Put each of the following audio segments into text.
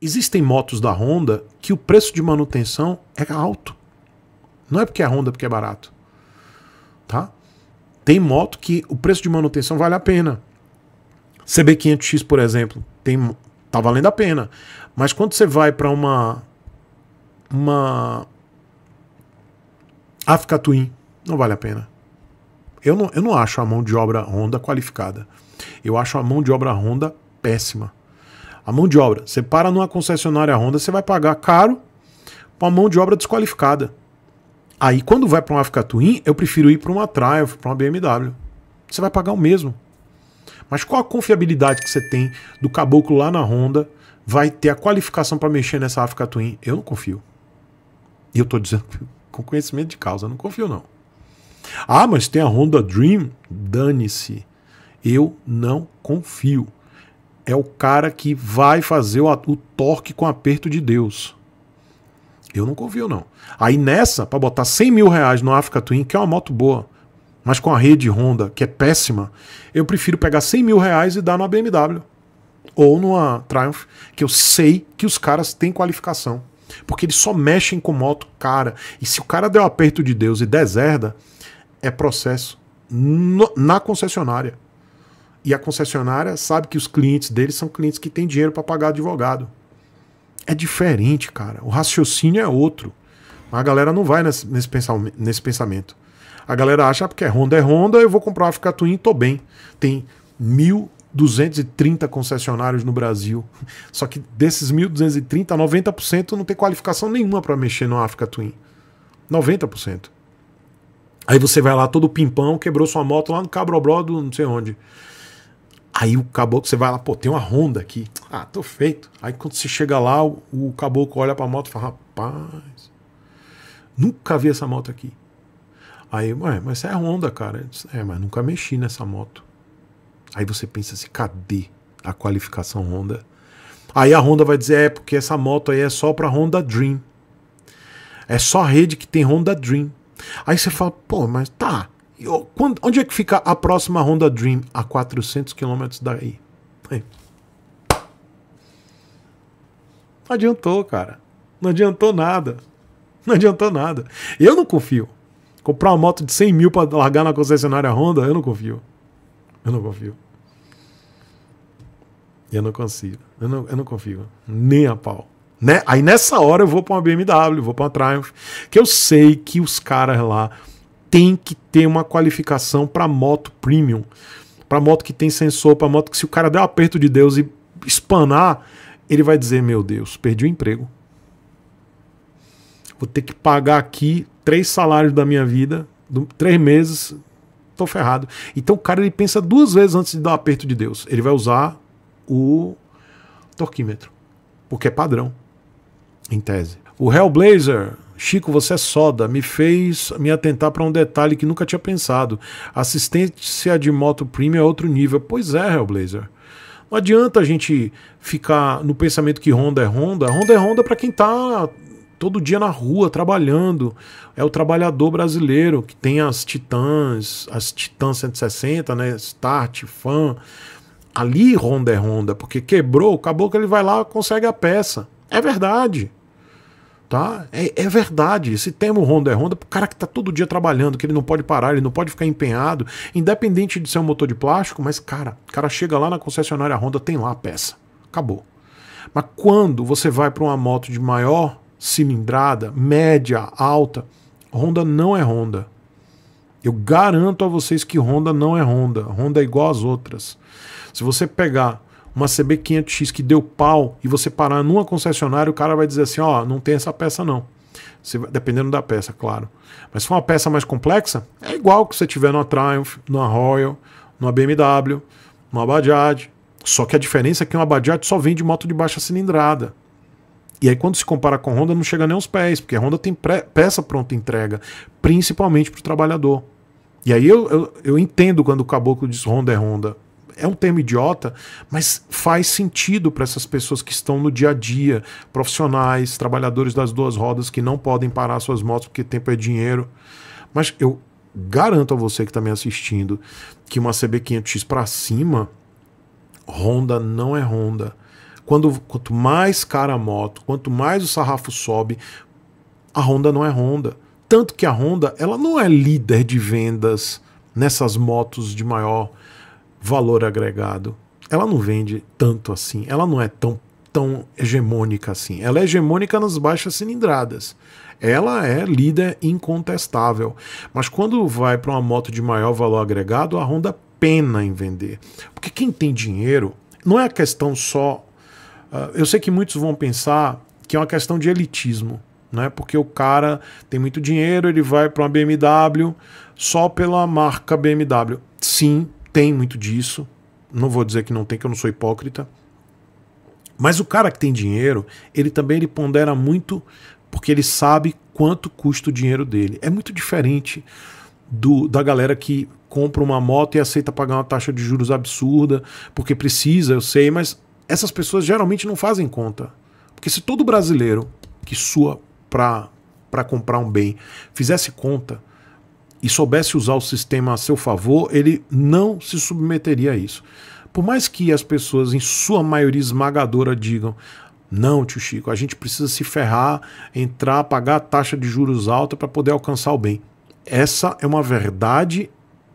existem motos da Honda que o preço de manutenção é alto. Não é porque é Honda, porque é barato. Tá? Tem moto que o preço de manutenção vale a pena. CB500X, por exemplo, tem, tá valendo a pena. Mas quando você vai para uma uma Africa Twin, não vale a pena. Eu não, eu não acho a mão de obra Honda qualificada. Eu acho a mão de obra Honda péssima. A mão de obra. Você para numa concessionária Honda, você vai pagar caro uma mão de obra desqualificada. Aí quando vai para uma Africa Twin, eu prefiro ir para uma Triumph, para uma BMW. Você vai pagar o mesmo. Mas qual a confiabilidade que você tem do caboclo lá na Honda vai ter a qualificação para mexer nessa Africa Twin? Eu não confio. E eu estou dizendo com conhecimento de causa, eu não confio não. Ah, mas tem a Honda Dream? Dane-se. Eu não confio é o cara que vai fazer o, o torque com aperto de Deus. Eu não confio, não. Aí nessa, para botar 100 mil reais no Africa Twin, que é uma moto boa, mas com a rede Honda, que é péssima, eu prefiro pegar 100 mil reais e dar numa BMW. Ou numa Triumph, que eu sei que os caras têm qualificação. Porque eles só mexem com moto cara. E se o cara der o aperto de Deus e deserda, é processo no, na concessionária. E a concessionária sabe que os clientes deles são clientes que têm dinheiro para pagar advogado. É diferente, cara. O raciocínio é outro. Mas a galera não vai nesse, nesse pensamento. A galera acha, ah, porque é Honda é Honda, eu vou comprar uma Africa Twin e tô bem. Tem 1.230 concessionários no Brasil. Só que desses 1.230, 90% não tem qualificação nenhuma para mexer no Africa Twin. 90%. Aí você vai lá todo pimpão, quebrou sua moto lá no Cabrobró do não sei onde. Aí o caboclo, você vai lá, pô, tem uma Honda aqui. Ah, tô feito. Aí quando você chega lá, o, o caboclo olha pra moto e fala, rapaz, nunca vi essa moto aqui. Aí, ué, mas é Honda, cara. é, mas nunca mexi nessa moto. Aí você pensa assim, cadê a qualificação Honda? Aí a Honda vai dizer, é, porque essa moto aí é só pra Honda Dream. É só rede que tem Honda Dream. Aí você fala, pô, mas tá, eu, quando, onde é que fica a próxima Honda Dream? A 400 quilômetros daí. Aí. Não adiantou, cara. Não adiantou nada. Não adiantou nada. Eu não confio. Comprar uma moto de 100 mil para largar na concessionária Honda, eu não confio. Eu não confio. Eu não consigo. Eu não, eu não confio. Nem a pau. Né? Aí nessa hora eu vou para uma BMW, vou para uma Triumph, que eu sei que os caras lá tem que ter uma qualificação para moto premium, para moto que tem sensor, para moto que se o cara der um aperto de Deus e espanar, ele vai dizer: Meu Deus, perdi o emprego. Vou ter que pagar aqui três salários da minha vida, três meses, tô ferrado. Então o cara ele pensa duas vezes antes de dar o aperto de Deus. Ele vai usar o torquímetro, porque é padrão, em tese. O Hellblazer Chico, você é soda, me fez me atentar para um detalhe que nunca tinha pensado. Assistência de moto premium é outro nível. Pois é, Hellblazer. Não adianta a gente ficar no pensamento que Honda é Honda. Honda é Honda para quem tá todo dia na rua trabalhando. É o trabalhador brasileiro que tem as Titãs, as Titãs 160, né? Start, Fan. Ali Honda é Honda, porque quebrou, acabou que ele vai lá, consegue a peça. É verdade. Tá? É, é verdade. Esse termo Honda é Honda pro cara que tá todo dia trabalhando, que ele não pode parar, ele não pode ficar empenhado, independente de ser um motor de plástico, mas, cara, o cara chega lá na concessionária Honda, tem lá a peça. Acabou. Mas quando você vai para uma moto de maior cilindrada, média, alta, Honda não é Honda. Eu garanto a vocês que Honda não é Honda. Honda é igual às outras. Se você pegar uma CB500X que deu pau e você parar numa concessionária, o cara vai dizer assim: ó, oh, não tem essa peça não. Você, dependendo da peça, claro. Mas se for uma peça mais complexa, é igual que você tiver numa Triumph, numa Royal, numa BMW, numa Bajaj. Só que a diferença é que uma Bajaj só vende moto de baixa cilindrada. E aí, quando se compara com a Honda, não chega nem aos pés, porque a Honda tem peça pronta entrega, principalmente para o trabalhador. E aí eu, eu, eu entendo quando o caboclo diz Honda é Honda é um termo idiota, mas faz sentido para essas pessoas que estão no dia a dia, profissionais, trabalhadores das duas rodas que não podem parar suas motos porque tempo é dinheiro. Mas eu garanto a você que está me assistindo que uma CB500X para cima, Honda não é Honda. Quando, quanto mais cara a moto, quanto mais o sarrafo sobe, a Honda não é Honda. Tanto que a Honda ela não é líder de vendas nessas motos de maior valor agregado. Ela não vende tanto assim, ela não é tão, tão hegemônica assim. Ela é hegemônica nas baixas cilindradas. Ela é líder incontestável. Mas quando vai para uma moto de maior valor agregado, a Honda pena em vender. Porque quem tem dinheiro não é a questão só. Uh, eu sei que muitos vão pensar que é uma questão de elitismo, né? Porque o cara tem muito dinheiro, ele vai para uma BMW só pela marca BMW. Sim, tem muito disso. Não vou dizer que não tem, que eu não sou hipócrita. Mas o cara que tem dinheiro, ele também ele pondera muito porque ele sabe quanto custa o dinheiro dele. É muito diferente do, da galera que compra uma moto e aceita pagar uma taxa de juros absurda, porque precisa, eu sei, mas essas pessoas geralmente não fazem conta. Porque se todo brasileiro que sua para comprar um bem fizesse conta, e soubesse usar o sistema a seu favor, ele não se submeteria a isso. Por mais que as pessoas, em sua maioria esmagadora, digam: não, tio Chico, a gente precisa se ferrar, entrar, pagar a taxa de juros alta para poder alcançar o bem. Essa é uma verdade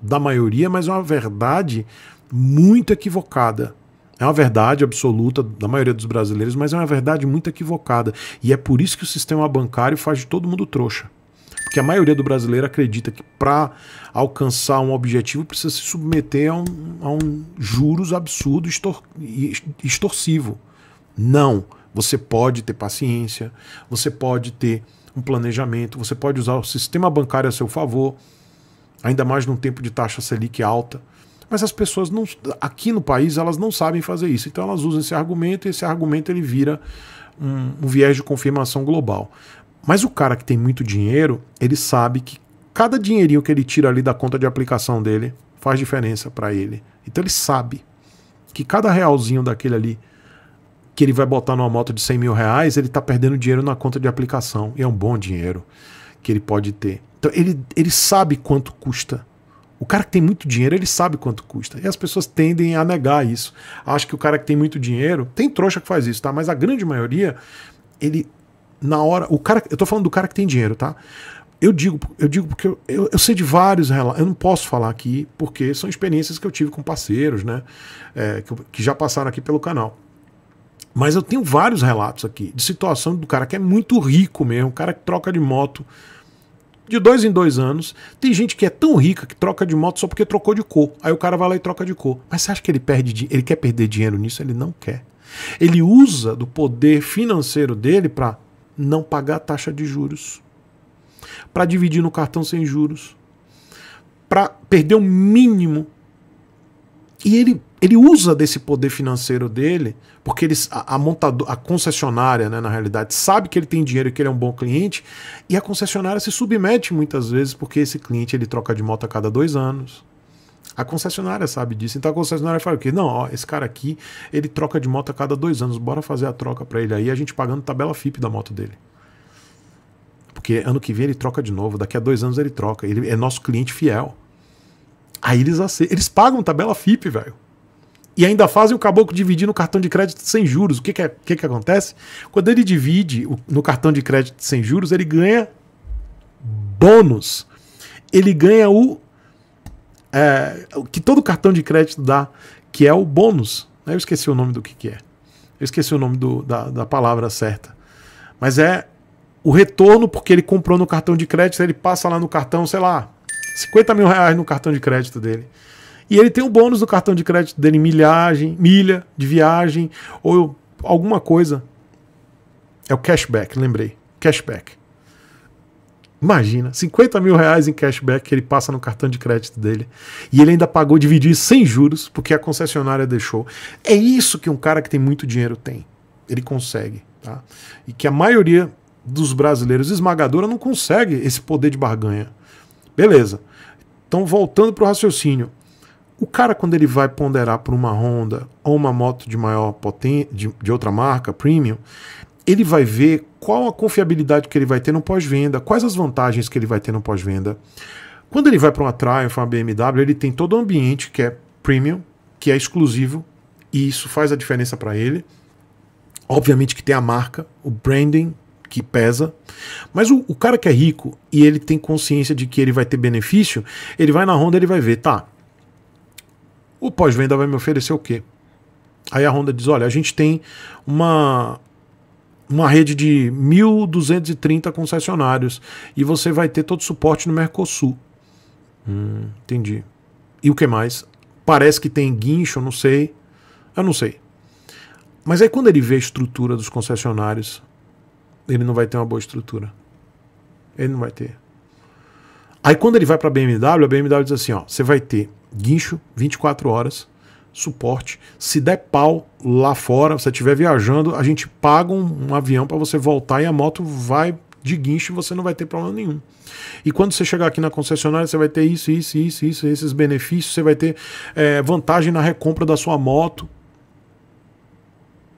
da maioria, mas é uma verdade muito equivocada. É uma verdade absoluta da maioria dos brasileiros, mas é uma verdade muito equivocada. E é por isso que o sistema bancário faz de todo mundo trouxa. Porque a maioria do brasileiro acredita que para alcançar um objetivo precisa se submeter a um, a um juros absurdo e extorsivo. Não. Você pode ter paciência, você pode ter um planejamento, você pode usar o sistema bancário a seu favor, ainda mais num tempo de taxa Selic alta. Mas as pessoas não, aqui no país elas não sabem fazer isso. Então elas usam esse argumento e esse argumento ele vira um, um viés de confirmação global. Mas o cara que tem muito dinheiro, ele sabe que cada dinheirinho que ele tira ali da conta de aplicação dele faz diferença para ele. Então ele sabe que cada realzinho daquele ali que ele vai botar numa moto de 100 mil reais, ele está perdendo dinheiro na conta de aplicação. E é um bom dinheiro que ele pode ter. Então ele, ele sabe quanto custa. O cara que tem muito dinheiro, ele sabe quanto custa. E as pessoas tendem a negar isso. Acho que o cara que tem muito dinheiro, tem trouxa que faz isso, tá? Mas a grande maioria, ele na hora. O cara, eu tô falando do cara que tem dinheiro, tá? Eu digo, eu digo porque eu, eu, eu sei de vários relatos, eu não posso falar aqui, porque são experiências que eu tive com parceiros, né? É, que, que já passaram aqui pelo canal. Mas eu tenho vários relatos aqui de situação do cara que é muito rico mesmo, o cara que troca de moto de dois em dois anos. Tem gente que é tão rica que troca de moto só porque trocou de cor. Aí o cara vai lá e troca de cor. Mas você acha que ele perde ele quer perder dinheiro nisso? Ele não quer. Ele usa do poder financeiro dele para não pagar taxa de juros, para dividir no cartão sem juros, para perder o mínimo. E ele, ele usa desse poder financeiro dele, porque ele, a, a, montador, a concessionária, né, na realidade, sabe que ele tem dinheiro e que ele é um bom cliente, e a concessionária se submete muitas vezes, porque esse cliente ele troca de moto a cada dois anos a concessionária sabe disso. Então a concessionária fala o quê? Não, ó, esse cara aqui, ele troca de moto a cada dois anos. Bora fazer a troca para ele aí, a gente pagando tabela FIP da moto dele. Porque ano que vem ele troca de novo, daqui a dois anos ele troca. Ele é nosso cliente fiel. Aí eles aceitam. Eles pagam tabela FIP, velho. E ainda fazem o caboclo dividir no cartão de crédito sem juros. O que, que, é, que, que acontece? Quando ele divide o, no cartão de crédito sem juros, ele ganha bônus. Ele ganha o é, que todo cartão de crédito dá, que é o bônus. Eu esqueci o nome do que, que é. Eu esqueci o nome do, da, da palavra certa. Mas é o retorno, porque ele comprou no cartão de crédito, ele passa lá no cartão, sei lá, 50 mil reais no cartão de crédito dele. E ele tem o bônus do cartão de crédito dele, milhagem, milha de viagem, ou alguma coisa. É o cashback, lembrei. Cashback. Imagina, 50 mil reais em cashback que ele passa no cartão de crédito dele. E ele ainda pagou dividir sem juros, porque a concessionária deixou. É isso que um cara que tem muito dinheiro tem. Ele consegue. Tá? E que a maioria dos brasileiros esmagadora não consegue esse poder de barganha. Beleza. Então, voltando para o raciocínio. O cara, quando ele vai ponderar por uma Honda ou uma moto de maior potência, de, de outra marca, premium, ele vai ver qual a confiabilidade que ele vai ter no pós-venda, quais as vantagens que ele vai ter no pós-venda. Quando ele vai para uma Triumph, uma BMW, ele tem todo o ambiente que é premium, que é exclusivo, e isso faz a diferença para ele. Obviamente que tem a marca, o branding que pesa, mas o, o, cara que é rico e ele tem consciência de que ele vai ter benefício, ele vai na Honda, ele vai ver, tá? O pós-venda vai me oferecer o quê? Aí a Honda diz, olha, a gente tem uma uma rede de 1.230 concessionários e você vai ter todo o suporte no Mercosul. Hum, entendi. E o que mais? Parece que tem guincho, não sei. Eu não sei. Mas aí quando ele vê a estrutura dos concessionários, ele não vai ter uma boa estrutura. Ele não vai ter. Aí quando ele vai para a BMW, a BMW diz assim, ó, você vai ter guincho 24 horas, suporte. Se der pau lá fora, você estiver viajando, a gente paga um, um avião para você voltar e a moto vai de guincho e você não vai ter problema nenhum. E quando você chegar aqui na concessionária, você vai ter isso, isso, isso, isso, esses benefícios, você vai ter é, vantagem na recompra da sua moto.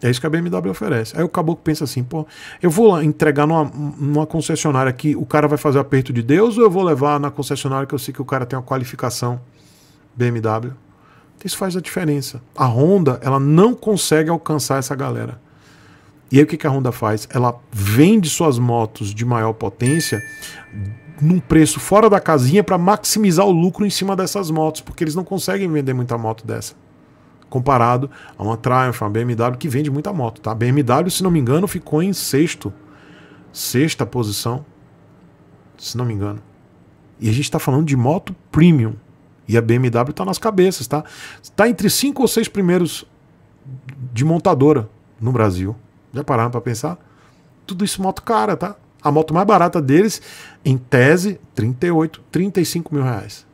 É isso que a BMW oferece. Aí o caboclo pensa assim, pô, eu vou lá entregar numa, numa concessionária que o cara vai fazer aperto de Deus ou eu vou levar na concessionária que eu sei que o cara tem uma qualificação BMW? Isso faz a diferença. A Honda, ela não consegue alcançar essa galera. E aí o que a Honda faz? Ela vende suas motos de maior potência num preço fora da casinha para maximizar o lucro em cima dessas motos, porque eles não conseguem vender muita moto dessa. Comparado a uma Triumph, uma BMW que vende muita moto, tá? A BMW, se não me engano, ficou em sexto, sexta posição, se não me engano. E a gente está falando de moto premium. E a BMW está nas cabeças, tá? Está entre cinco ou seis primeiros de montadora no Brasil. Já pararam para pensar? Tudo isso moto cara, tá? A moto mais barata deles, em tese, 38, 35 mil reais.